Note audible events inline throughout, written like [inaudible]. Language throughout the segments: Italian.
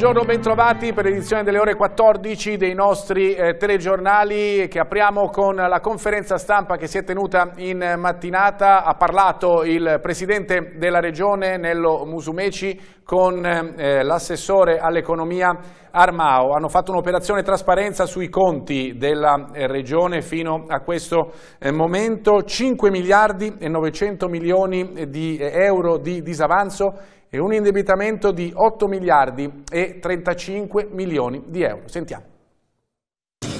buongiorno, bentrovati per l'edizione delle ore 14 dei nostri eh, telegiornali che apriamo con la conferenza stampa che si è tenuta in mattinata. Ha parlato il Presidente della Regione, Nello Musumeci, con eh, l'assessore all'economia Armao. Hanno fatto un'operazione trasparenza sui conti della eh, Regione fino a questo eh, momento. 5 miliardi e 900 milioni di eh, euro di disavanzo e un indebitamento di 8 miliardi e 35 milioni di euro. Sentiamo.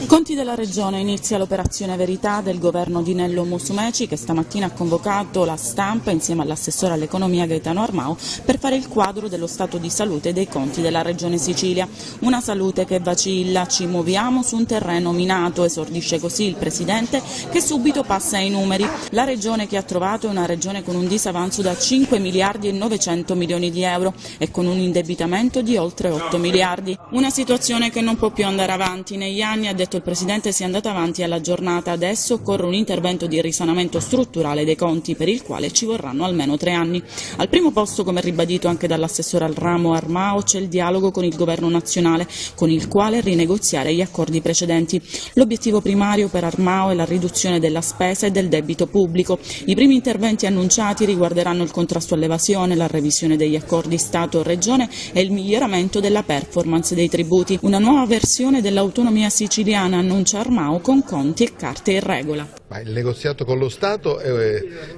Conti della Regione inizia l'operazione verità del governo di Nello Musumeci che stamattina ha convocato la stampa insieme all'assessore all'economia Gaetano Armao per fare il quadro dello stato di salute dei conti della Regione Sicilia. Una salute che vacilla, ci muoviamo su un terreno minato, esordisce così il Presidente che subito passa ai numeri. La Regione che ha trovato è una Regione con un disavanzo da 5 miliardi e 900 milioni di euro e con un indebitamento di oltre 8 miliardi. Una situazione che non può più andare avanti. Negli anni ha detto detto il Presidente si è andato avanti alla giornata. Adesso occorre un intervento di risanamento strutturale dei conti per il quale ci vorranno almeno tre anni. Al primo posto, come ribadito anche dall'assessore al ramo Armao, c'è il dialogo con il Governo nazionale, con il quale rinegoziare gli accordi precedenti. L'obiettivo primario per Armao è la riduzione della spesa e del debito pubblico. I primi interventi annunciati riguarderanno il contrasto all'evasione, la revisione degli accordi Stato-Regione e il miglioramento della performance dei tributi. Una nuova versione dell'autonomia siciliana italiana annuncia Armao con conti e carte in regola. Ma il negoziato con lo Stato è,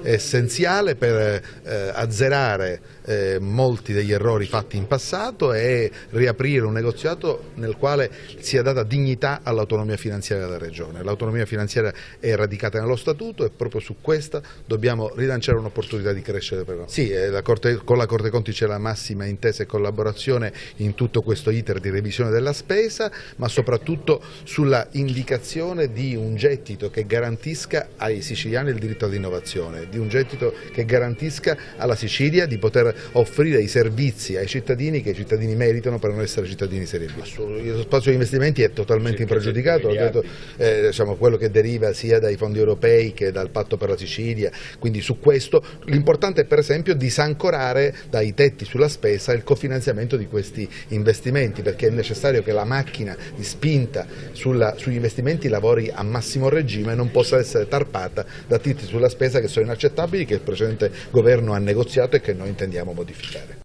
è essenziale per eh, azzerare eh, molti degli errori fatti in passato e riaprire un negoziato nel quale sia data dignità all'autonomia finanziaria della Regione. L'autonomia finanziaria è radicata nello Statuto e proprio su questa dobbiamo rilanciare un'opportunità di crescere per noi. Sì, eh, la Corte, con la Corte Conti c'è la massima intesa e collaborazione in tutto questo iter di revisione della spesa, ma soprattutto sulla sulla indicazione di un gettito che garantisca ai siciliani il diritto all'innovazione, di un gettito che garantisca alla Sicilia di poter offrire i servizi ai cittadini che i cittadini meritano per non essere cittadini serie B. Lo spazio di investimenti è totalmente impregiudicato, detto, eh, diciamo, quello che deriva sia dai fondi europei che dal patto per la Sicilia, quindi su questo l'importante è per esempio disancorare dai tetti sulla spesa il cofinanziamento di questi investimenti perché è necessario che la macchina di spinta sulla sulla, sugli investimenti lavori a massimo regime e non possa essere tarpata da titoli sulla spesa che sono inaccettabili, che il precedente governo ha negoziato e che noi intendiamo modificare.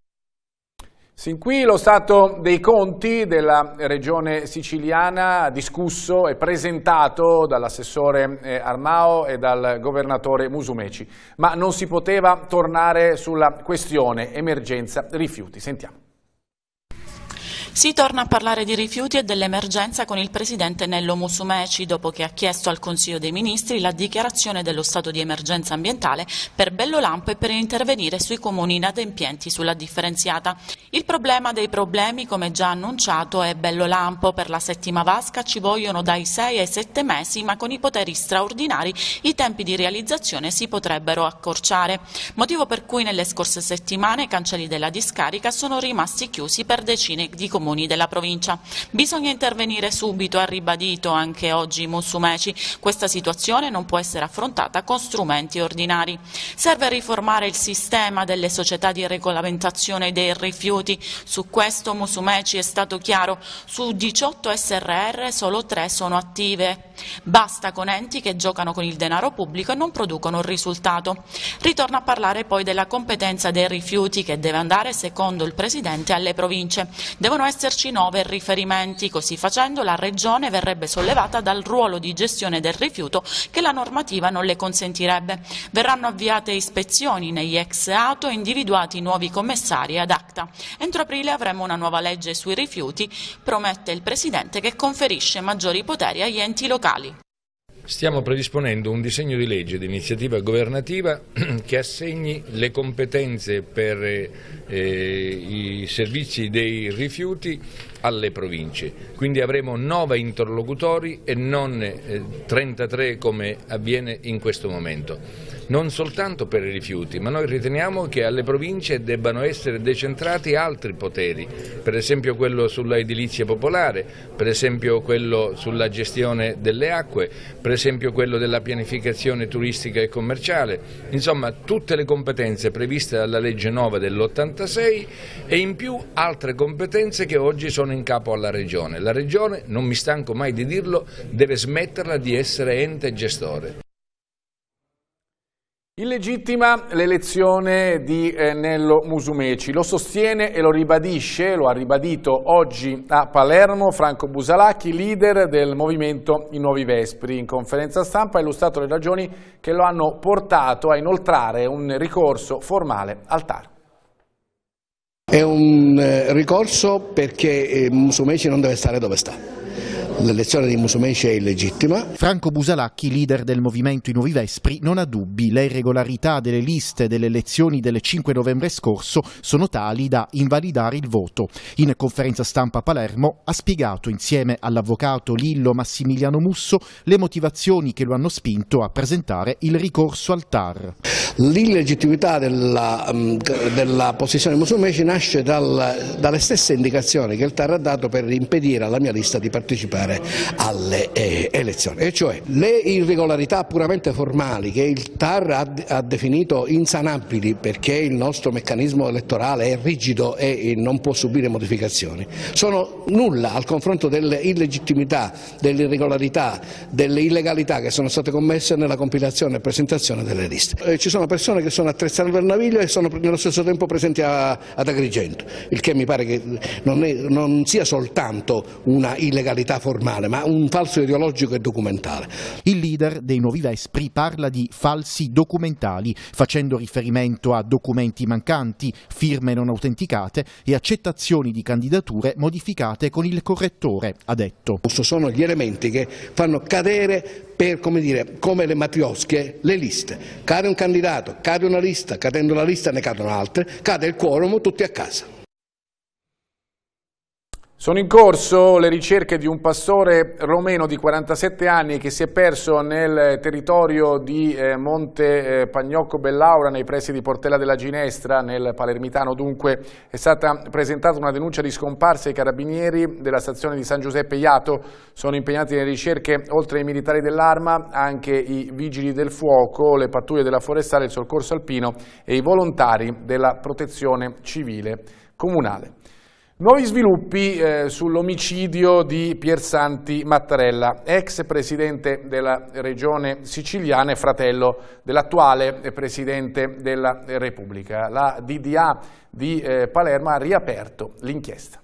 Sin qui lo Stato dei Conti della Regione Siciliana discusso e presentato dall'assessore eh, Armao e dal governatore Musumeci, ma non si poteva tornare sulla questione emergenza rifiuti. Sentiamo. Si torna a parlare di rifiuti e dell'emergenza con il presidente Nello Musumeci dopo che ha chiesto al Consiglio dei Ministri la dichiarazione dello stato di emergenza ambientale per Bellolampo e per intervenire sui comuni inadempienti sulla differenziata. Il problema dei problemi, come già annunciato, è Bellolampo. Per la settima vasca ci vogliono dai 6 ai 7 mesi, ma con i poteri straordinari i tempi di realizzazione si potrebbero accorciare. Motivo per cui nelle scorse settimane i cancelli della discarica sono rimasti chiusi per decine di comuni comuni della provincia. Bisogna intervenire subito, ha ribadito anche oggi Mussumeci. Questa situazione non può essere affrontata con strumenti ordinari. Serve riformare il sistema delle società di regolamentazione dei rifiuti. Su questo Musumeci è stato chiaro. Su 18 SRR solo 3 sono attive. Basta con enti che giocano con il denaro pubblico e non producono risultato. Ritorna a parlare poi della competenza dei rifiuti che deve andare, secondo il Presidente, alle province. Devono esserci nove riferimenti. Così facendo la Regione verrebbe sollevata dal ruolo di gestione del rifiuto che la normativa non le consentirebbe. Verranno avviate ispezioni negli ex auto e individuati nuovi commissari ad acta. Entro aprile avremo una nuova legge sui rifiuti, promette il Presidente che conferisce maggiori poteri agli enti locali stiamo predisponendo un disegno di legge di iniziativa governativa [clears throat] che assegni le competenze per eh, i servizi dei rifiuti alle province, quindi avremo 9 interlocutori e non eh, 33 come avviene in questo momento non soltanto per i rifiuti, ma noi riteniamo che alle province debbano essere decentrati altri poteri, per esempio quello sulla edilizia popolare, per esempio quello sulla gestione delle acque, per esempio quello della pianificazione turistica e commerciale, insomma tutte le competenze previste dalla legge 9 dell'86 e in più altre competenze che oggi sono in capo alla Regione. La Regione, non mi stanco mai di dirlo, deve smetterla di essere ente gestore. Illegittima l'elezione di eh, Nello Musumeci, lo sostiene e lo ribadisce, lo ha ribadito oggi a Palermo Franco Busalacchi, leader del movimento I Nuovi Vespri. In conferenza stampa ha illustrato le ragioni che lo hanno portato a inoltrare un ricorso formale al TAR. È un eh, ricorso perché eh, Musumeci non deve stare dove sta l'elezione di Musumeci è illegittima. Franco Busalacchi, leader del movimento I Nuovi Vespri, non ha dubbi. Le irregolarità delle liste delle elezioni del 5 novembre scorso sono tali da invalidare il voto. In conferenza stampa a Palermo ha spiegato insieme all'avvocato Lillo Massimiliano Musso le motivazioni che lo hanno spinto a presentare il ricorso al TAR. L'illegittimità della, mm, della posizione Musumeci nasce dal, dalle stesse indicazioni che il TAR ha dato per impedire alla mia lista di partecipare partecipare alle eh, elezioni, e cioè le irregolarità puramente formali che il TAR ha, ha definito insanabili perché il nostro meccanismo elettorale è rigido e non può subire modificazioni, sono nulla al confronto delle illegittimità, delle irregolarità, delle illegalità che sono state commesse nella compilazione e presentazione delle liste. Eh, ci sono persone che sono attrezzate per naviglio e sono nello stesso tempo presenti a, ad Agrigento, il che mi pare che non, è, non sia soltanto una illegalità formale, formale, ma un falso ideologico e documentale. Il leader dei Nuovi Vespri parla di falsi documentali, facendo riferimento a documenti mancanti, firme non autenticate e accettazioni di candidature modificate con il correttore, ha detto. Sono gli elementi che fanno cadere per, come, dire, come le matriosche, le liste. Cade un candidato, cade una lista, cadendo la lista ne cadono altre, cade il quorum, tutti a casa. Sono in corso le ricerche di un pastore romeno di 47 anni che si è perso nel territorio di eh, Monte eh, Pagnocco Bellaura nei pressi di Portella della Ginestra nel Palermitano. Dunque è stata presentata una denuncia di scomparsa ai carabinieri della stazione di San Giuseppe Iato. Sono impegnati nelle ricerche oltre ai militari dell'arma anche i vigili del fuoco, le pattuglie della forestale, il soccorso alpino e i volontari della protezione civile comunale. Nuovi sviluppi eh, sull'omicidio di Piersanti Mattarella, ex presidente della regione siciliana e fratello dell'attuale presidente della Repubblica. La DDA di eh, Palermo ha riaperto l'inchiesta.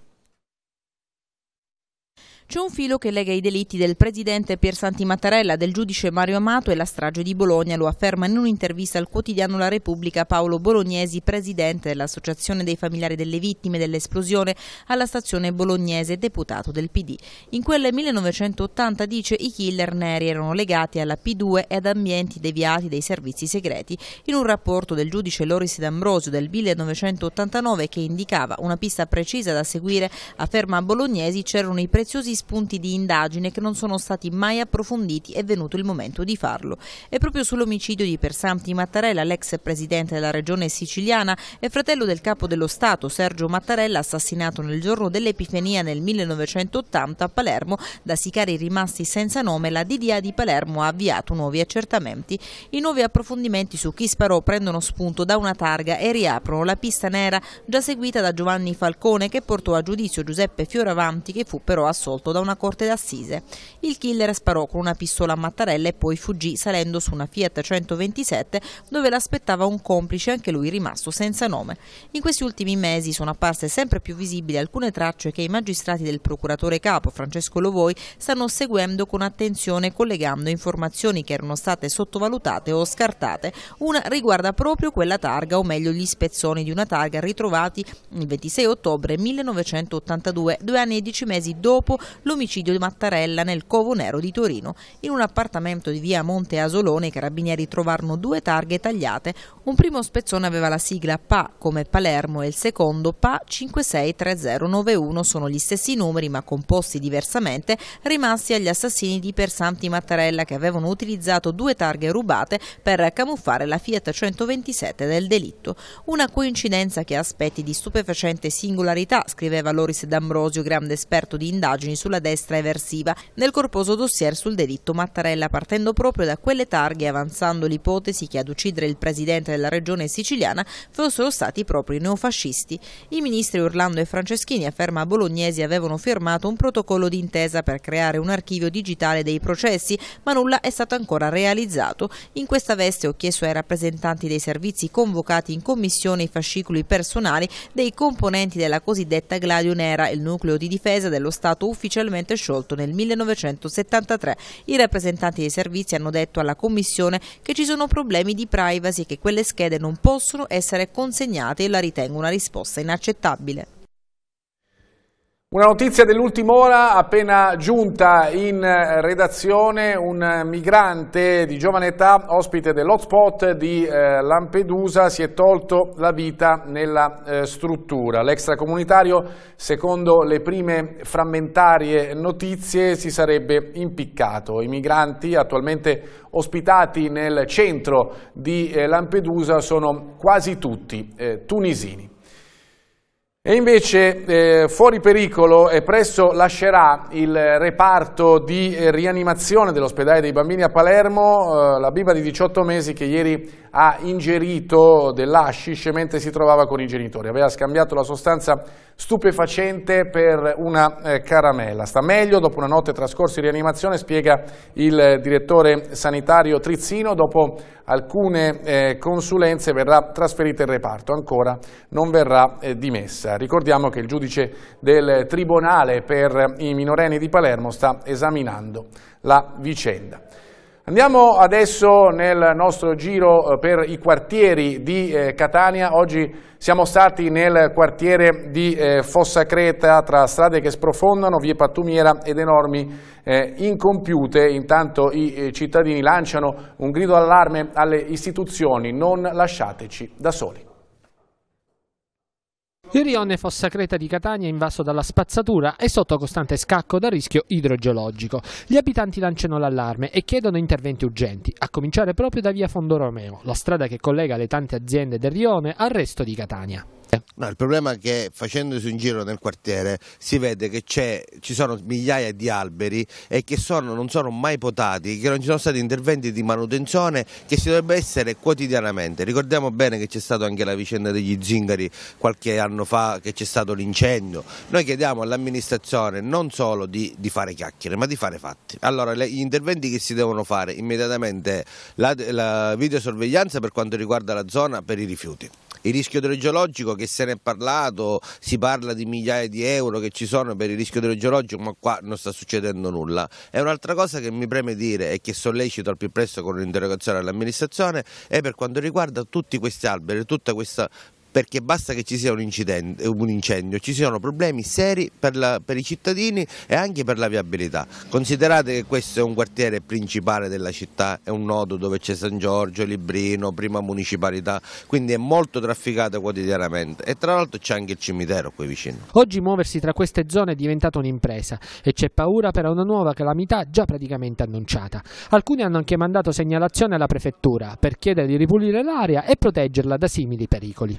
C'è un filo che lega i delitti del presidente Piersanti Mattarella, del giudice Mario Amato e la strage di Bologna, lo afferma in un'intervista al quotidiano La Repubblica Paolo Bolognesi, presidente dell'Associazione dei familiari delle vittime dell'esplosione alla stazione bolognese, deputato del PD. In quel 1980, dice, i killer neri erano legati alla P2 e ad ambienti deviati dei servizi segreti, in un rapporto del giudice Loris D'Ambrosio del 1989 che indicava una pista precisa da seguire, afferma Bolognesi, c'erano i preziosi spunti di indagine che non sono stati mai approfonditi, è venuto il momento di farlo. E proprio sull'omicidio di Persanti Mattarella, l'ex presidente della regione siciliana e fratello del capo dello Stato Sergio Mattarella, assassinato nel giorno dell'Epifania nel 1980 a Palermo da sicari rimasti senza nome, la DDA di Palermo ha avviato nuovi accertamenti. I nuovi approfondimenti su chi sparò prendono spunto da una targa e riaprono la pista nera già seguita da Giovanni Falcone che portò a giudizio Giuseppe Fioravanti che fu però assolto assolto da una corte d'assise. Il killer sparò con una pistola a Mattarella e poi fuggì salendo su una Fiat 127 dove l'aspettava un complice, anche lui rimasto senza nome. In questi ultimi mesi sono apparse sempre più visibili alcune tracce che i magistrati del procuratore capo Francesco Lovoi stanno seguendo con attenzione collegando informazioni che erano state sottovalutate o scartate. Una riguarda proprio quella targa, o meglio gli spezzoni di una targa ritrovati il 26 ottobre 1982, due anni e dieci mesi dopo l'omicidio di Mattarella nel Covo Nero di Torino. In un appartamento di via Monte Asolone i carabinieri trovarono due targhe tagliate. Un primo spezzone aveva la sigla PA come Palermo e il secondo PA 563091 sono gli stessi numeri ma composti diversamente rimasti agli assassini di Persanti Mattarella che avevano utilizzato due targhe rubate per camuffare la Fiat 127 del delitto. Una coincidenza che ha aspetti di stupefacente singolarità, scriveva Loris D'Ambrosio, grande esperto di indagini sulla destra eversiva nel corposo dossier sul delitto Mattarella, partendo proprio da quelle targhe avanzando l'ipotesi che ad uccidere il presidente della regione siciliana fossero stati proprio i neofascisti. I ministri Orlando e Franceschini, afferma Bolognesi, avevano firmato un protocollo d'intesa per creare un archivio digitale dei processi, ma nulla è stato ancora realizzato. In questa veste ho chiesto ai rappresentanti dei servizi convocati in commissione i fascicoli personali dei componenti della cosiddetta Gladio Nera, il nucleo di difesa dello Stato ufficiale ufficialmente sciolto nel 1973. I rappresentanti dei servizi hanno detto alla Commissione che ci sono problemi di privacy e che quelle schede non possono essere consegnate e la ritengo una risposta inaccettabile. Una notizia dell'ultima ora, appena giunta in eh, redazione, un migrante di giovane età, ospite dell'hotspot di eh, Lampedusa, si è tolto la vita nella eh, struttura. L'extracomunitario, secondo le prime frammentarie notizie, si sarebbe impiccato. I migranti attualmente ospitati nel centro di eh, Lampedusa sono quasi tutti eh, tunisini. E invece eh, fuori pericolo e presto lascerà il reparto di rianimazione dell'ospedale dei bambini a Palermo, eh, la biba di 18 mesi che ieri ha ingerito dell'ascis mentre si trovava con i genitori. Aveva scambiato la sostanza stupefacente per una eh, caramella. Sta meglio dopo una notte trascorsa in rianimazione, spiega il direttore sanitario Trizzino. Dopo alcune eh, consulenze verrà trasferita in reparto, ancora non verrà eh, dimessa. Ricordiamo che il giudice del Tribunale per i minorenni di Palermo sta esaminando la vicenda. Andiamo adesso nel nostro giro eh, per i quartieri di eh, Catania. Oggi siamo stati nel quartiere di eh, Fossa Creta tra strade che sprofondano, vie pattumiera ed enormi incompiute. Intanto i cittadini lanciano un grido d'allarme alle istituzioni, non lasciateci da soli. Il rione Fossa Creta di Catania è invaso dalla spazzatura e sotto costante scacco da rischio idrogeologico. Gli abitanti lanciano l'allarme e chiedono interventi urgenti, a cominciare proprio da via Fondo Romeo, la strada che collega le tante aziende del rione al resto di Catania. No, il problema è che facendosi un giro nel quartiere si vede che ci sono migliaia di alberi e che sono, non sono mai potati, che non ci sono stati interventi di manutenzione che si dovrebbe essere quotidianamente. Ricordiamo bene che c'è stata anche la vicenda degli zingari qualche anno fa, che c'è stato l'incendio. Noi chiediamo all'amministrazione non solo di, di, fare chiacchiere, ma di fare fatti. Allora, gli interventi che si devono fare immediatamente la, la videosorveglianza per quanto riguarda la zona per i rifiuti il rischio idrogeologico che se ne è parlato, si parla di migliaia di euro che ci sono per il rischio idrogeologico, ma qua non sta succedendo nulla. E un'altra cosa che mi preme dire e che sollecito al più presto con un'interrogazione all'amministrazione è per quanto riguarda tutti questi alberi, tutta questa perché basta che ci sia un, un incendio, ci siano problemi seri per, la, per, i cittadini e anche per la viabilità. Considerate che questo è un quartiere principale della città, è un nodo dove c'è San Giorgio, Librino, prima municipalità, quindi è molto trafficato quotidianamente e tra l'altro c'è anche il cimitero qui vicino. Oggi muoversi tra queste zone è diventata un'impresa e c'è paura per una nuova calamità già praticamente annunciata. Alcuni hanno anche mandato segnalazione alla prefettura per chiedere di ripulire l'area e proteggerla da simili pericoli.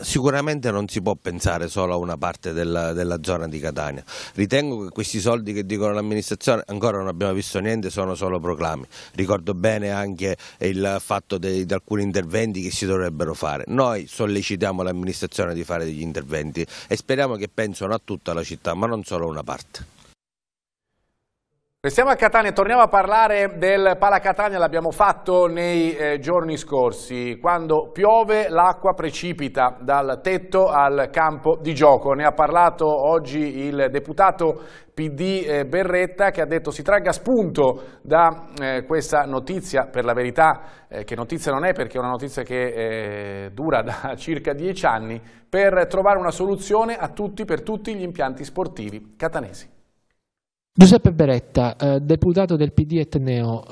Sicuramente non si può pensare solo a una parte della, della, zona di Catania. Ritengo che questi soldi che dicono l'amministrazione ancora non abbiamo visto niente, sono solo proclami. Ricordo bene anche il fatto di alcuni interventi che si dovrebbero fare. Noi sollecitiamo l'amministrazione di fare degli interventi e speriamo che pensano a tutta la città, ma non solo a una parte. Restiamo a Catania, torniamo a parlare del Pala Catania, l'abbiamo fatto nei eh, giorni scorsi. Quando piove l'acqua precipita dal tetto al campo di gioco. Ne ha parlato oggi il deputato PD eh, Berretta che ha detto si tragga spunto da eh, questa notizia, per la verità eh, che notizia non è perché è una notizia che eh, dura da [laughs] circa dieci anni, per trovare una soluzione a tutti, per tutti gli impianti sportivi catanesi. Giuseppe Beretta, eh, deputato del PD Etneo,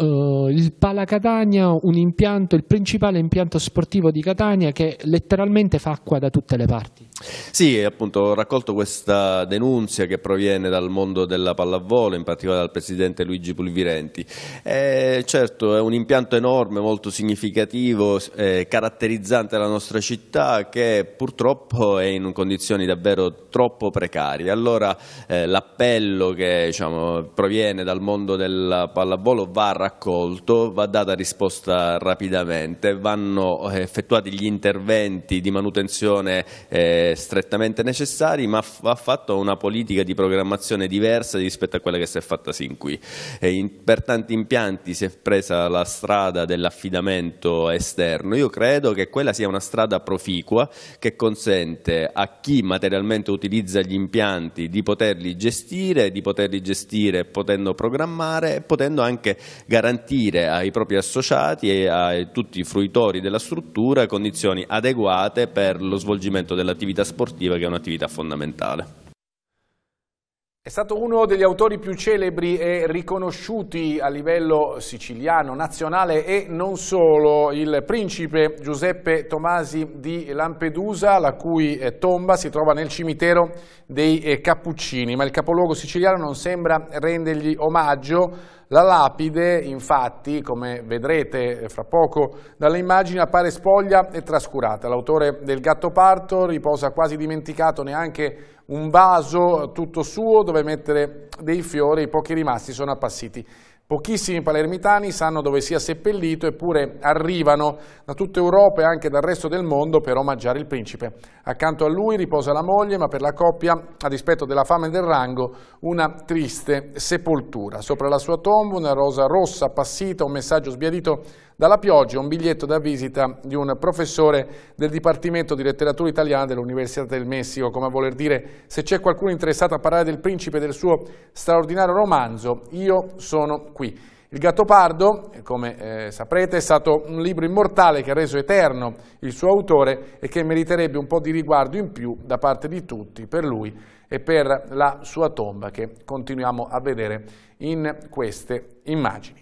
eh, il Pala Catania, un impianto, il principale impianto sportivo di Catania che letteralmente fa acqua da tutte le parti. Sì, appunto ho raccolto questa denunzia che proviene dal mondo della pallavolo, in particolare dal presidente Luigi Pulvirenti. Eh, certo, è un impianto enorme, molto significativo, eh, caratterizzante la nostra città che purtroppo è in condizioni davvero troppo precarie. Allora eh, l'appello che diciamo, proviene dal mondo della pallavolo va raccolto, va data risposta rapidamente, vanno eh, effettuati gli interventi di manutenzione eh, strettamente necessari, ma va fatto una politica di programmazione diversa rispetto a quella che si è fatta sin qui. In, per tanti impianti si è presa la strada dell'affidamento esterno. Io credo che quella sia una strada proficua che consente a chi materialmente utilizza gli impianti di poterli gestire, di poterli gestire potendo programmare e potendo anche garantire ai propri associati e a tutti i fruitori della struttura condizioni adeguate per lo svolgimento dell'attività un'attività sportiva che è un'attività fondamentale. È stato uno degli autori più celebri e riconosciuti a livello siciliano, nazionale e non solo, il principe Giuseppe Tomasi di Lampedusa, la cui eh, tomba si trova nel cimitero dei eh, Cappuccini, ma il capoluogo siciliano non sembra rendergli omaggio la lapide, infatti, come vedrete eh, fra poco dalle immagini, appare spoglia e trascurata. L'autore del Gatto Parto riposa quasi dimenticato neanche un vaso tutto suo dove mettere dei fiori, i pochi rimasti sono appassiti Pochissimi palermitani sanno dove sia seppellito eppure arrivano da tutta Europa e anche dal resto del mondo per omaggiare il principe. Accanto a lui riposa la moglie, ma per la coppia, a dispetto della fama e del rango, una triste sepoltura. Sopra la sua tomba una rosa rossa appassita, un messaggio sbiadito dalla pioggia un biglietto da visita di un professore del Dipartimento di Letteratura Italiana dell'Università del Messico, come a voler dire se c'è qualcuno interessato a parlare del principe e del suo straordinario romanzo, io sono qui. Il Gattopardo, come eh, saprete, è stato un libro immortale che ha reso eterno il suo autore e che meriterebbe un po' di riguardo in più da parte di tutti per lui e per la sua tomba che continuiamo a vedere in queste immagini.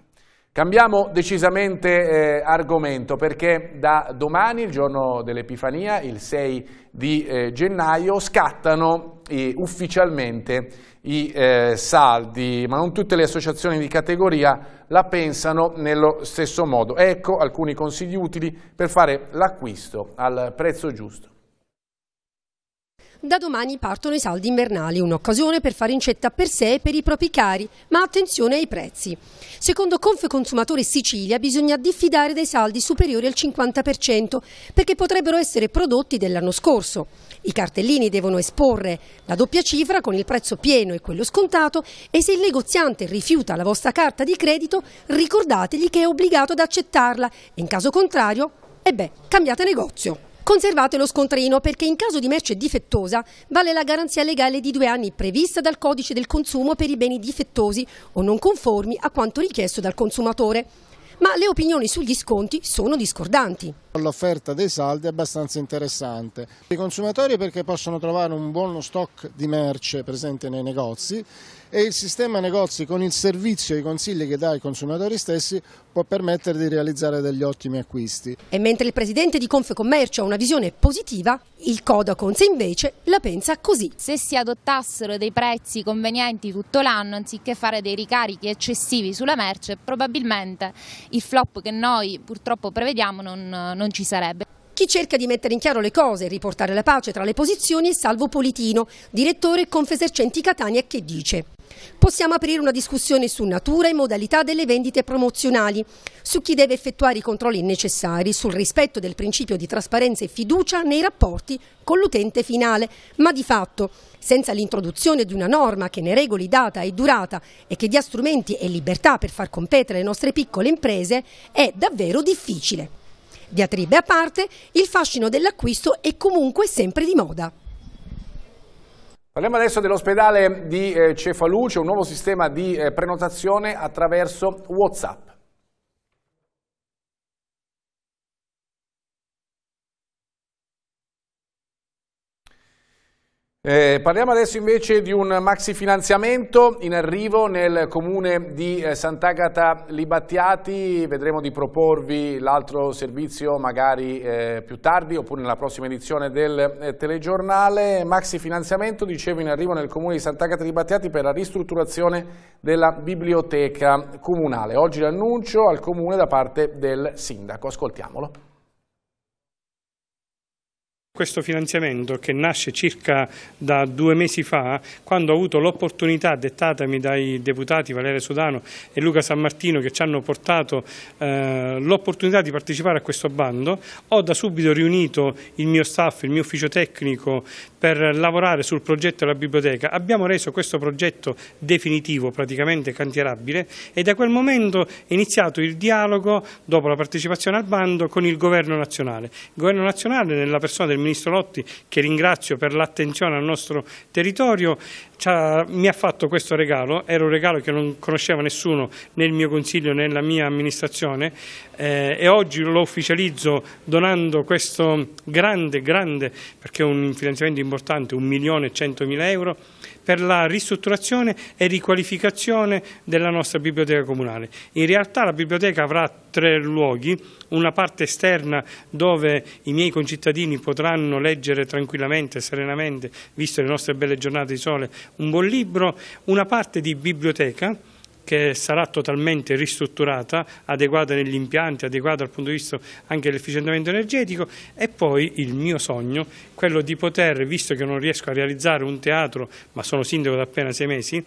Cambiamo decisamente eh, argomento perché da domani, il giorno dell'Epifania, il 6 di eh, gennaio, scattano eh, ufficialmente i eh, saldi, ma non tutte le associazioni di categoria la pensano nello stesso modo. Ecco alcuni consigli utili per fare l'acquisto al prezzo giusto. Da domani partono i saldi invernali, un'occasione per fare incetta per sé e per i propri cari, ma attenzione ai prezzi. Secondo Confeconsumatore Sicilia bisogna diffidare dai saldi superiori al 50% perché potrebbero essere prodotti dell'anno scorso. I cartellini devono esporre la doppia cifra con il prezzo pieno e quello scontato e se il negoziante rifiuta la vostra carta di credito ricordategli che è obbligato ad accettarla e in caso contrario, e eh beh, cambiate negozio. Conservate lo scontrino perché in caso di merce difettosa vale la garanzia legale di due anni prevista dal codice del consumo per i beni difettosi o non conformi a quanto richiesto dal consumatore. Ma le opinioni sugli sconti sono discordanti. L'offerta dei saldi è abbastanza interessante. I consumatori perché possono trovare un buono stock di merce presente nei negozi e il sistema negozi con il servizio e i consigli che dà ai consumatori stessi può permettere di realizzare degli ottimi acquisti. E mentre il presidente di Confecommercio ha una visione positiva, il Codacons invece la pensa così. Se si adottassero dei prezzi convenienti tutto l'anno anziché fare dei ricarichi eccessivi sulla merce, probabilmente il flop che noi purtroppo prevediamo non, non non ci sarebbe. Chi cerca di mettere in chiaro le cose e riportare la pace tra le posizioni è Salvo Politino, direttore Confesercenti Catania, che dice Possiamo aprire una discussione su natura e modalità delle vendite promozionali, su chi deve effettuare i controlli necessari, sul rispetto del principio di trasparenza e fiducia nei rapporti con l'utente finale, ma di fatto, senza l'introduzione di una norma che ne regoli data e durata e che dia strumenti e libertà per far competere le nostre piccole imprese, è davvero difficile. Diatribe a parte, il fascino dell'acquisto è comunque sempre di moda. Parliamo adesso dell'ospedale di eh, Cefalù, c'è un nuovo sistema di eh, prenotazione attraverso Whatsapp. Eh, parliamo adesso invece di un maxi finanziamento in arrivo nel comune di eh, Sant'Agata Libattiati, vedremo di proporvi l'altro servizio magari eh, più tardi oppure nella prossima edizione del eh, telegiornale. Maxi finanziamento dicevo in arrivo nel comune di Sant'Agata Libattiati per la ristrutturazione della biblioteca comunale. Oggi l'annuncio al comune da parte del sindaco, ascoltiamolo. Questo finanziamento che nasce circa da due mesi fa, quando ho avuto l'opportunità dettatami dai deputati Valerio Sudano e Luca San Martino che ci hanno portato eh, l'opportunità di partecipare a questo bando, ho da subito riunito il mio staff, il mio ufficio tecnico per lavorare sul progetto della biblioteca. Abbiamo reso questo progetto definitivo, praticamente cantierabile e da quel momento è iniziato il dialogo, dopo la partecipazione al bando, con il Governo nazionale. Il Governo nazionale, nella persona del Ministro Lotti, che ringrazio per l'attenzione al nostro territorio, ha, mi ha fatto questo regalo, era un regalo che non conosceva nessuno nel mio consiglio, nella mia amministrazione eh, e oggi lo ufficializzo donando questo grande, grande, perché è un finanziamento importante, 1 milione e 100 mila euro, per la ristrutturazione e riqualificazione della nostra biblioteca comunale. In realtà la biblioteca avrà tre luoghi, una parte esterna dove i miei concittadini potranno leggere tranquillamente, serenamente, visto le nostre belle giornate di sole, un buon libro, una parte di biblioteca che sarà totalmente ristrutturata, adeguata negli impianti, adeguata dal punto di vista anche dell'efficientamento energetico e poi il mio sogno, quello di poter, visto che non riesco a realizzare un teatro, ma sono sindaco da appena sei mesi,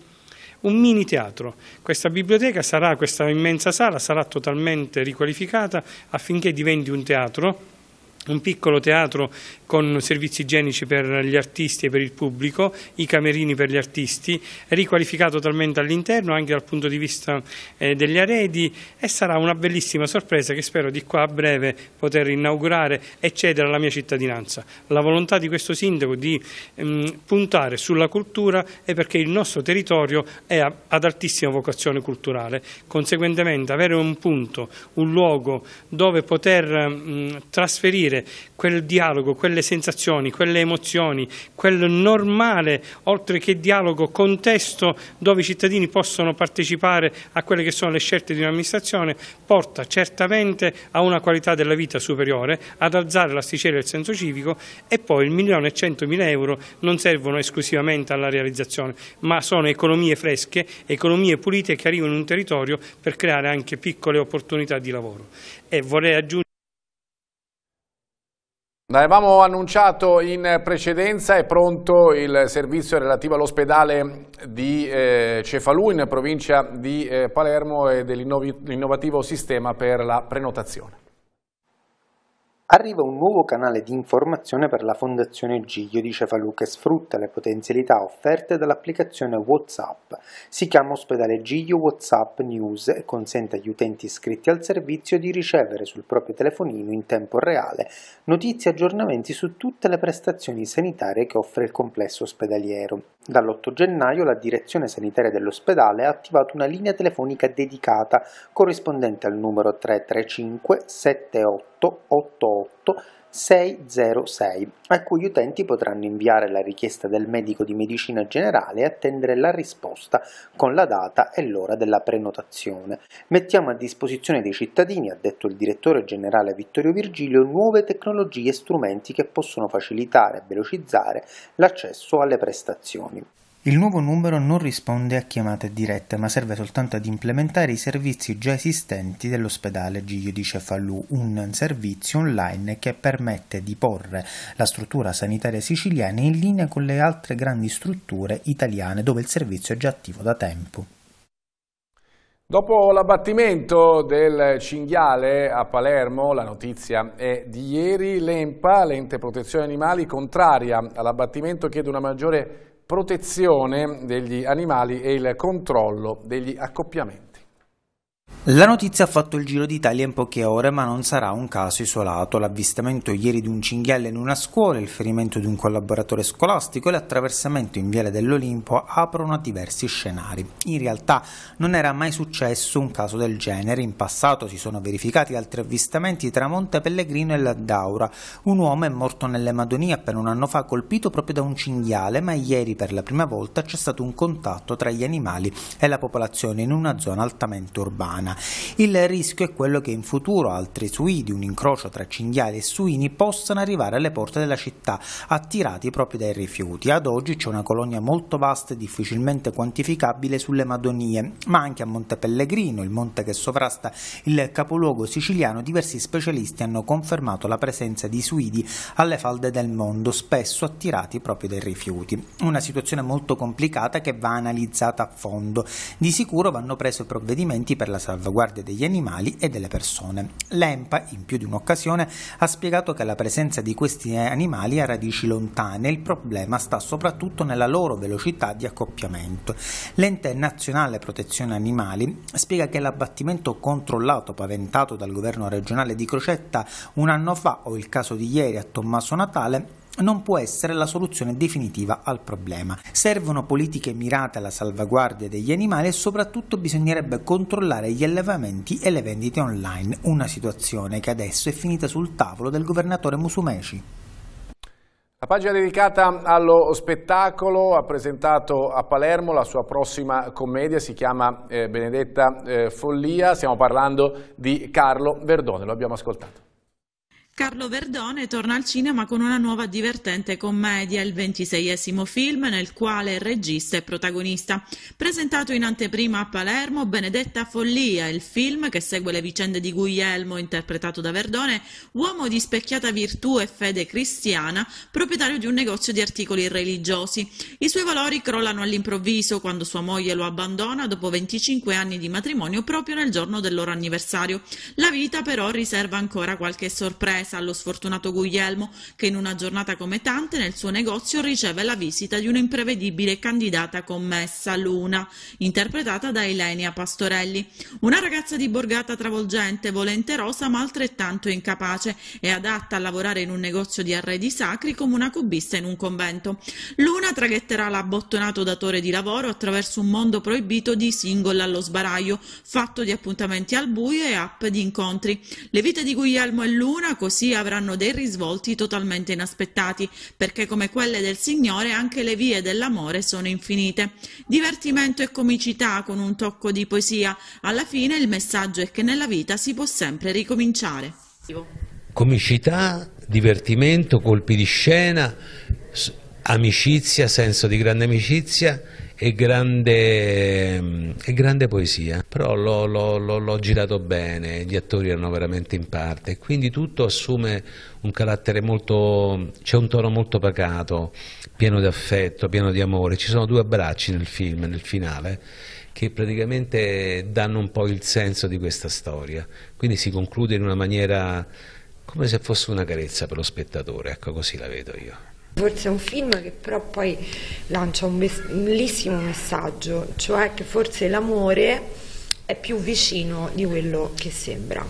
un mini teatro. Questa biblioteca sarà, questa immensa sala sarà totalmente riqualificata affinché diventi un teatro un piccolo teatro con servizi igienici per gli artisti e per il pubblico, i camerini per gli artisti, riqualificato totalmente all'interno anche dal punto di vista eh, degli arredi e sarà una bellissima sorpresa che spero di qua a breve poter inaugurare e cedere alla mia cittadinanza. La volontà di questo sindaco di mm, puntare sulla cultura è perché il nostro territorio è ad altissima vocazione culturale, conseguentemente avere un punto, un luogo dove poter mm, trasferire quel dialogo, quelle sensazioni, quelle emozioni, quel normale, oltre che dialogo, contesto dove i cittadini possono partecipare a quelle che sono le scelte di un'amministrazione, porta certamente a una qualità della vita superiore, ad alzare l'asticella del senso civico e poi il milione e centomila euro non servono esclusivamente alla realizzazione, ma sono economie fresche, economie pulite che arrivano in un territorio per creare anche piccole opportunità di lavoro. E vorrei aggiungere L'avevamo annunciato in precedenza, è pronto il servizio relativo all'ospedale di eh, Cefalù in provincia di eh, Palermo e dell'innovativo sistema per la prenotazione. Arriva un nuovo canale di informazione per la Fondazione Giglio di Cefalù che sfrutta le potenzialità offerte dall'applicazione WhatsApp. Si chiama Ospedale Giglio WhatsApp News e consente agli utenti iscritti al servizio di ricevere sul proprio telefonino in tempo reale notizie e aggiornamenti su tutte le prestazioni sanitarie che offre il complesso ospedaliero. Dall'8 gennaio la direzione sanitaria dell'ospedale ha attivato una linea telefonica dedicata corrispondente al numero 335 78 888 606, a cui gli utenti potranno inviare la richiesta del medico di medicina generale e attendere la risposta con la data e l'ora della prenotazione. Mettiamo a disposizione dei cittadini, ha detto il direttore generale Vittorio Virgilio, nuove tecnologie e strumenti che possono facilitare e velocizzare l'accesso alle prestazioni. Il nuovo numero non risponde a chiamate dirette, ma serve soltanto ad implementare i servizi già esistenti dell'ospedale Giglio di Cefalù, un servizio online che permette di porre la struttura sanitaria siciliana in linea con le altre grandi strutture italiane dove il servizio è già attivo da tempo. Dopo l'abbattimento del cinghiale a Palermo, la notizia è di ieri, l'EMPA, l'ente protezione animali, contraria all'abbattimento, chiede una maggiore protezione degli animali e il controllo degli accoppiamenti. La notizia ha fatto il giro d'Italia in poche ore, ma non sarà un caso isolato. L'avvistamento ieri di un cinghiale in una scuola, il ferimento di un collaboratore scolastico e l'attraversamento in Viale dell'Olimpo aprono a diversi scenari. In realtà non era mai successo un caso del genere. In passato si sono verificati altri avvistamenti tra Monte Pellegrino e Laddaura. Un uomo è morto nelle Madonie appena un anno fa, colpito proprio da un cinghiale, ma ieri per la prima volta c'è stato un contatto tra gli animali e la popolazione in una zona altamente urbana italiana. Il rischio è quello che in futuro altri suidi, un incrocio tra cinghiali e suini, possano arrivare alle porte della città, attirati proprio dai rifiuti. Ad oggi c'è una colonia molto vasta e difficilmente quantificabile sulle Madonie, ma anche a Monte Pellegrino, il monte che sovrasta il capoluogo siciliano, diversi specialisti hanno confermato la presenza di suidi alle falde del mondo, spesso attirati proprio dai rifiuti. Una situazione molto complicata che va analizzata a fondo. Di sicuro vanno presi provvedimenti per la salvaguardia degli animali e delle persone. L'EMPA, in più di un'occasione, ha spiegato che la presenza di questi animali ha radici lontane e il problema sta soprattutto nella loro velocità di accoppiamento. L'ente nazionale protezione animali spiega che l'abbattimento controllato paventato dal governo regionale di Crocetta un anno fa o il caso di ieri a Tommaso Natale non può essere la soluzione definitiva al problema. Servono politiche mirate alla salvaguardia degli animali e soprattutto bisognerebbe controllare gli allevamenti e le vendite online, una situazione che adesso è finita sul tavolo del governatore Musumeci. La pagina dedicata allo spettacolo ha presentato a Palermo la sua prossima commedia, si chiama eh, Benedetta eh, Follia, stiamo parlando di Carlo Verdone, lo abbiamo ascoltato. Carlo Verdone torna al cinema con una nuova divertente commedia, il ventiseiesimo film nel quale il regista è protagonista. Presentato in anteprima a Palermo, Benedetta Follia, il film che segue le vicende di Guglielmo, interpretato da Verdone, uomo di specchiata virtù e fede cristiana, proprietario di un negozio di articoli religiosi. I suoi valori crollano all'improvviso quando sua moglie lo abbandona dopo 25 anni di matrimonio proprio nel giorno del loro anniversario. La vita però riserva ancora qualche sorpresa sorpresa allo sfortunato Guglielmo che in una giornata come tante nel suo negozio riceve la visita di un'imprevedibile candidata commessa, Luna, interpretata da Elenia Pastorelli. Una ragazza di borgata travolgente, volenterosa ma altrettanto incapace e adatta a lavorare in un negozio di arredi sacri come una cubista in un convento. Luna traghetterà l'abbottonato datore di lavoro attraverso un mondo proibito di single allo sbaraglio, fatto di appuntamenti al buio e app di incontri. Le vite di Guglielmo e Luna, così così avranno dei risvolti totalmente inaspettati, perché come quelle del Signore anche le vie dell'amore sono infinite. Divertimento e comicità con un tocco di poesia, alla fine il messaggio è che nella vita si può sempre ricominciare. Comicità, divertimento, colpi di scena, amicizia, senso di grande amicizia e grande, e grande poesia, però l'ho girato bene, gli attori erano veramente in parte, quindi tutto assume un carattere molto, c'è un tono molto pacato, pieno di affetto, pieno di amore, ci sono due abbracci nel film, nel finale, che praticamente danno un po' il senso di questa storia, quindi si conclude in una maniera come se fosse una carezza per lo spettatore, ecco così la vedo io. Forse è un film che però poi lancia un bellissimo messaggio, cioè che forse l'amore è più vicino di quello che sembra.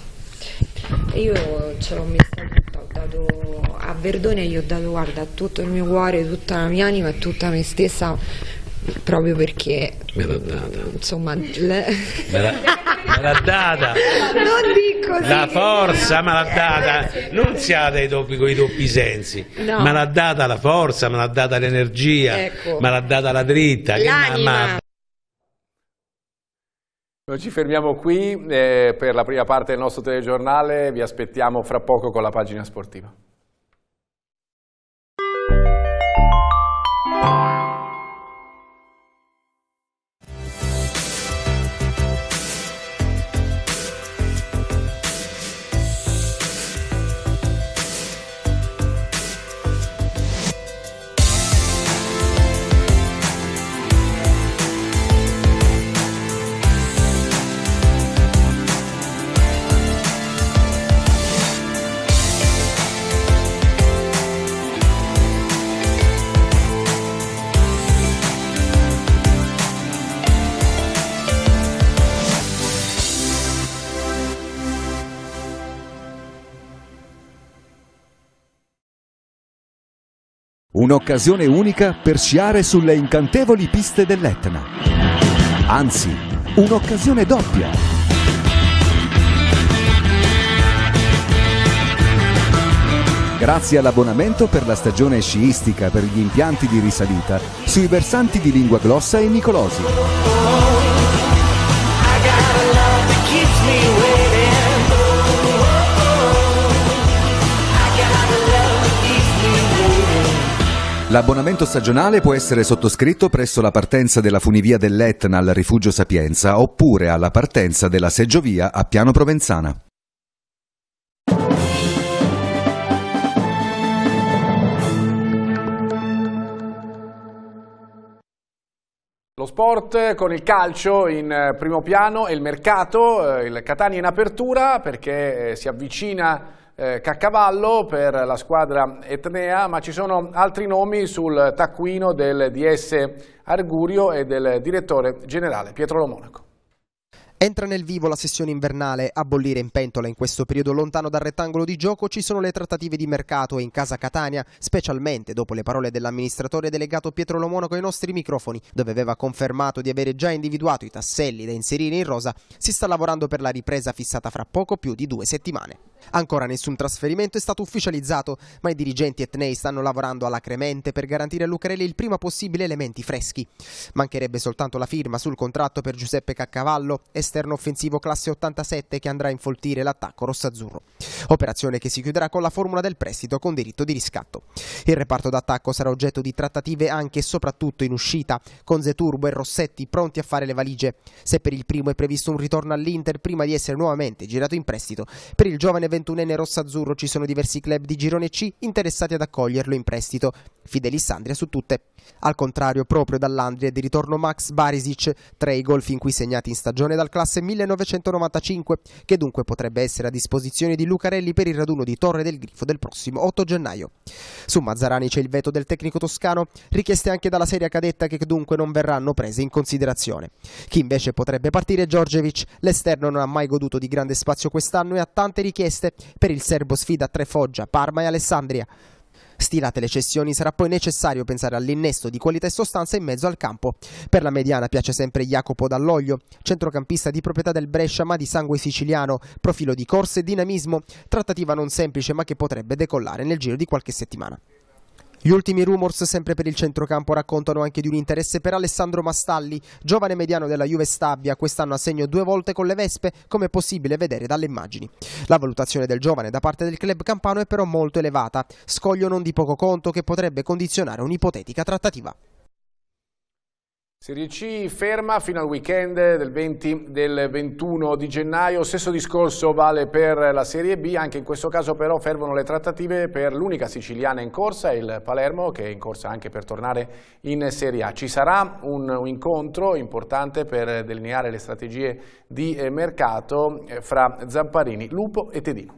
io ce l'ho messa tutta, ho dato a Verdone, gli ho dato guarda tutto il mio cuore, tutta la mia anima e tutta me stessa proprio perché me l'ha data insomma le... me, la, me l'ha data non dico la forza me l'ha data non siate i doppi, con i doppi sensi no. me l'ha data la forza me l'ha data l'energia ecco. me l'ha data la dritta l'anima noi ci fermiamo qui eh, per la prima parte del nostro telegiornale vi aspettiamo fra poco con la pagina sportiva Un'occasione unica per sciare sulle incantevoli piste dell'Etna. Anzi, un'occasione doppia. Grazie all'abbonamento per la stagione sciistica per gli impianti di risalita sui versanti di Linguaglossa e Nicolosi. L'abbonamento stagionale può essere sottoscritto presso la partenza della funivia dell'Etna al Rifugio Sapienza oppure alla partenza della Seggiovia a Piano Provenzana. Lo sport con il calcio in eh, primo piano e il mercato, eh, il Catania in apertura perché eh, si avvicina eh, Caccavallo per la squadra etnea, ma ci sono altri nomi sul taccuino del DS Argurio e del direttore generale Pietro Lomonaco. Entra nel vivo la sessione invernale, a bollire in pentola in questo periodo lontano dal rettangolo di gioco ci sono le trattative di mercato e in casa Catania, specialmente dopo le parole dell'amministratore delegato Pietro Lomonaco ai nostri microfoni, dove aveva confermato di avere già individuato i tasselli da inserire in rosa, si sta lavorando per la ripresa fissata fra poco più di due settimane. Ancora nessun trasferimento è stato ufficializzato, ma i dirigenti etnei stanno lavorando alacremente per garantire a Lucarelli il prima possibile elementi freschi. Mancherebbe soltanto la firma sul contratto per Giuseppe Caccavallo, esterno offensivo classe 87 che andrà a infoltire l'attacco rossazzurro. Operazione che si chiuderà con la formula del prestito con diritto di riscatto. Il reparto d'attacco sarà oggetto di trattative anche e soprattutto in uscita, con Zeturbo e Rossetti pronti a fare le valigie. Se per il primo è previsto un ritorno all'Inter prima di essere nuovamente girato in prestito, per il giovane ventunenne rossazzurro ci sono diversi club di Girone C interessati ad accoglierlo in prestito. Fidelissandria su tutte. Al contrario, proprio dall'Andria è di ritorno Max Barisic, tre i gol fin qui segnati in stagione dal classe 1995, che dunque potrebbe essere a disposizione di Lucarelli per il raduno di Torre del Grifo del prossimo 8 gennaio. Su Mazzarani c'è il veto del tecnico toscano, richieste anche dalla serie cadetta che dunque non verranno prese in considerazione. Chi invece potrebbe partire è Giorgevic, l'esterno non ha mai goduto di grande spazio quest'anno e ha tante richieste previste per il serbo sfida tre Foggia, Parma e Alessandria. Stilate le cessioni sarà poi necessario pensare all'innesto di qualità e sostanza in mezzo al campo. Per la mediana piace sempre Jacopo Dall'Oglio, centrocampista di proprietà del Brescia ma di sangue siciliano, profilo di corsa e dinamismo, trattativa non semplice ma che potrebbe decollare nel giro di qualche settimana. Gli ultimi rumors sempre per il centrocampo raccontano anche di un interesse per Alessandro Mastalli, giovane mediano della Juve Stabia, quest'anno a segno due volte con le Vespe, come è possibile vedere dalle immagini. La valutazione del giovane da parte del club campano è però molto elevata, scoglio non di poco conto che potrebbe condizionare un'ipotetica trattativa. Serie C ferma fino al weekend del 20 del 21 di gennaio, stesso discorso vale per la Serie B, anche in questo caso però fervono le trattative per l'unica siciliana in corsa, il Palermo, che è in corsa anche per tornare in Serie A. Ci sarà un, un incontro importante per delineare le strategie di eh, mercato eh, fra Zamparini, Lupo e Tedino.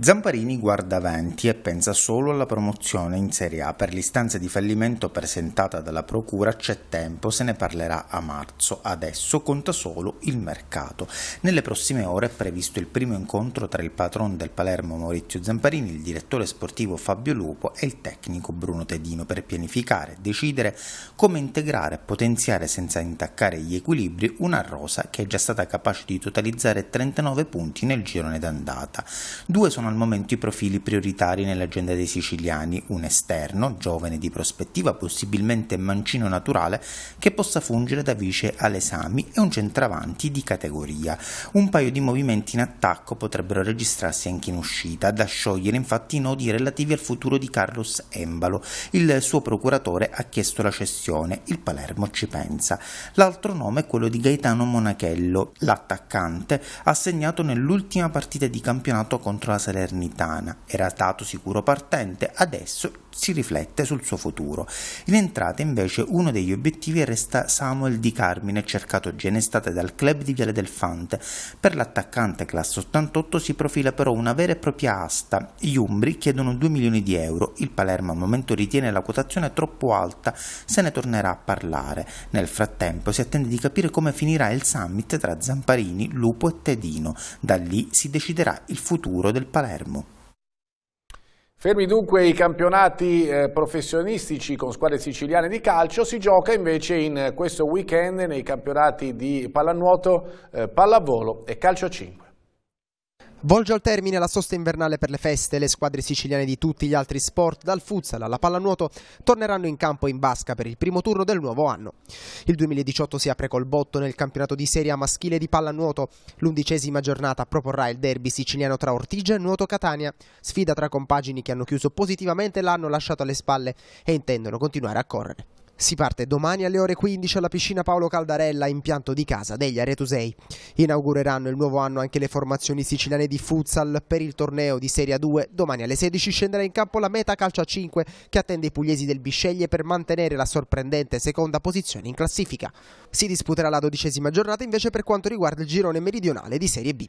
Zamparini guarda avanti e pensa solo alla promozione in Serie A. Per l'istanza di fallimento presentata dalla Procura c'è tempo, se ne parlerà a marzo. Adesso conta solo il mercato. Nelle prossime ore è previsto il primo incontro tra il patron del Palermo Maurizio Zamparini, il direttore sportivo Fabio Lupo e il tecnico Bruno Tedino per pianificare, e decidere come integrare e potenziare senza intaccare gli equilibri una rosa che è già stata capace di totalizzare 39 punti nel girone d'andata. Due sono al momento i profili prioritari nell'agenda dei siciliani, un esterno, giovane di prospettiva, possibilmente mancino naturale, che possa fungere da vice all'esami e un centravanti di categoria. Un paio di movimenti in attacco potrebbero registrarsi anche in uscita, da sciogliere infatti i nodi relativi al futuro di Carlos Embalo. Il suo procuratore ha chiesto la cessione, il Palermo ci pensa. L'altro nome è quello di Gaetano Monachello, l'attaccante, assegnato nell'ultima partita di campionato contro la Salernitana salernitana. Era stato sicuro partente, adesso si riflette sul suo futuro. In entrata invece uno degli obiettivi resta Samuel Di Carmine, cercato già in estate dal club di Viale del Fante. Per l'attaccante classe 88 si profila però una vera e propria asta. Gli Umbri chiedono 2 milioni di euro, il Palermo al momento ritiene la quotazione troppo alta, se ne tornerà a parlare. Nel frattempo si attende di capire come finirà il summit tra Zamparini, Lupo e Tedino. Da lì si deciderà il futuro del Palermo. Fermi dunque i campionati eh, professionistici con squadre siciliane di calcio, si gioca invece in questo weekend nei campionati di pallanuoto, eh, pallavolo e calcio 5. Volge al termine la sosta invernale per le feste, le squadre siciliane di tutti gli altri sport, dal futsal alla pallanuoto, torneranno in campo in basca per il primo turno del nuovo anno. Il 2018 si apre col botto nel campionato di Serie A maschile di pallanuoto. L'undicesima giornata proporrà il derby siciliano tra Ortigia e Nuoto Catania, sfida tra compagini che hanno chiuso positivamente l'anno lasciato alle spalle e intendono continuare a correre. Si parte domani alle ore 15 alla piscina Paolo Caldarella, impianto di casa degli Aretusei. Inaugureranno il nuovo anno anche le formazioni siciliane di futsal per il torneo di Serie 2. Domani alle 16 scenderà in campo la meta calcio a 5 che attende i pugliesi del Bisceglie per mantenere la sorprendente seconda posizione in classifica. Si disputerà la dodicesima giornata invece per quanto riguarda il girone meridionale di Serie B.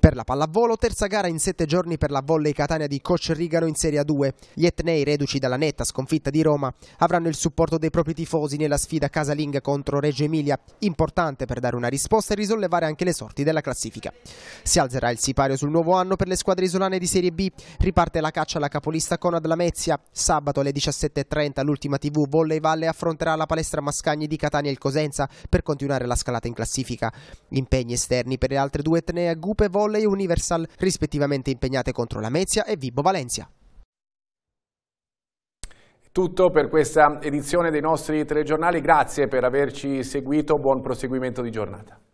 Per la pallavolo, terza gara in sette giorni per la volley Catania di Coach Rigano in Serie 2. Gli Etnei, reduci dalla netta sconfitta di Roma, avranno il supporto dei propri propri tifosi nella sfida casalinga contro Reggio Emilia, importante per dare una risposta e risollevare anche le sorti della classifica. Si alzerà il sipario sul nuovo anno per le squadre isolane di Serie B, riparte la caccia alla capolista Conad Lamezia, sabato alle 17.30 l'ultima TV Volley Valle affronterà la palestra Mascagni di Catania e il Cosenza per continuare la scalata in classifica. Impegni esterni per le altre due etnee Gupe Volley e Universal, rispettivamente impegnate contro Lamezia e Vibo Valencia. Tutto per questa edizione dei nostri telegiornali, grazie per averci seguito, buon proseguimento di giornata.